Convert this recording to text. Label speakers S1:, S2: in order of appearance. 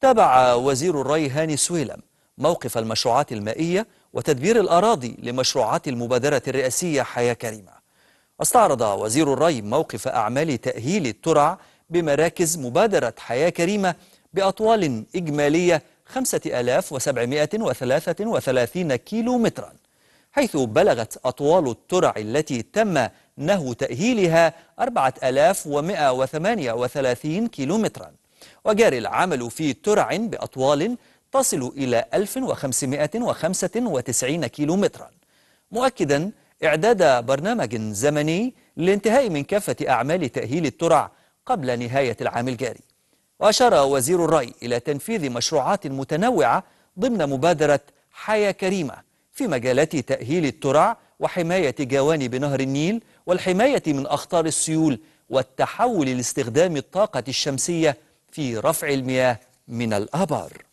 S1: تابع وزير الري هاني سويلم موقف المشروعات المائية وتدبير الأراضي لمشروعات المبادرة الرئاسية حياة كريمة استعرض وزير الري موقف أعمال تأهيل الترع بمراكز مبادرة حياة كريمة بأطوال إجمالية 5733 كيلو مترا حيث بلغت أطوال الترع التي تم نهو تأهيلها 4138 كيلو متراً وجاري العمل في ترع بأطوال تصل إلى 1595 كيلومترا مؤكدا إعداد برنامج زمني للانتهاء من كافة أعمال تأهيل الترع قبل نهاية العام الجاري وأشار وزير الري إلى تنفيذ مشروعات متنوعة ضمن مبادرة حياة كريمة في مجالات تأهيل الترع وحماية جوانب نهر النيل والحماية من أخطار السيول والتحول لاستخدام الطاقة الشمسية في رفع المياه من الآبار